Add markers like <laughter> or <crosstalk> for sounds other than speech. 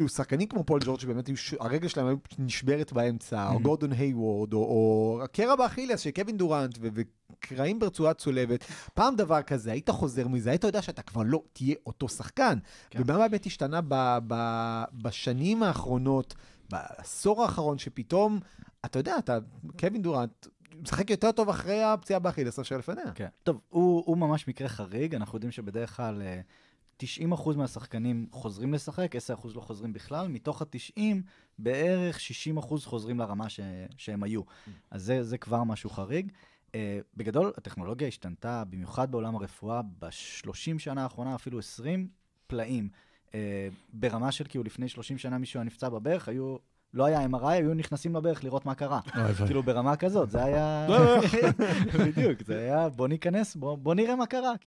כאילו, שחקנים כמו פול ג'ורג' שבאמת הרגל שלהם נשברת באמצע, או גורדון היי וורד, או הקרע באכילס של קווין דורנט, וקרעים ברצועה צולבת. פעם דבר כזה, היית חוזר מזה, היית יודע שאתה כבר לא תהיה אותו שחקן. כן. ומה באמת השתנה בשנים האחרונות, בעשור האחרון, שפתאום, אתה יודע, אתה, קווין דורנט, משחק יותר טוב אחרי הפציעה באכילס אשר לפניה. כן. טוב, הוא, הוא ממש מקרה חריג, אנחנו יודעים שבדרך כלל אה, 90% מהשחקנים חוזרים לשחק, 10% לא חוזרים בכלל, מתוך ה-90 בערך 60% חוזרים לרמה ש- שהם היו. Mm. אז זה, זה כבר משהו חריג. Uh, בגדול, הטכנולוגיה השתנתה, במיוחד בעולם הרפואה, ב-30 שנה האחרונה, אפילו 20 פלאים. Uh, ברמה של כאילו לפני 30 שנה מישהו היה נפצע בברך, היו לא היה MRI, היו נכנסים לברך לראות מה קרה. כאילו ברמה כזאת, זה היה... לא. <laughs> בדיוק, זה היה בוא ניכנס, בוא נראה מה קרה.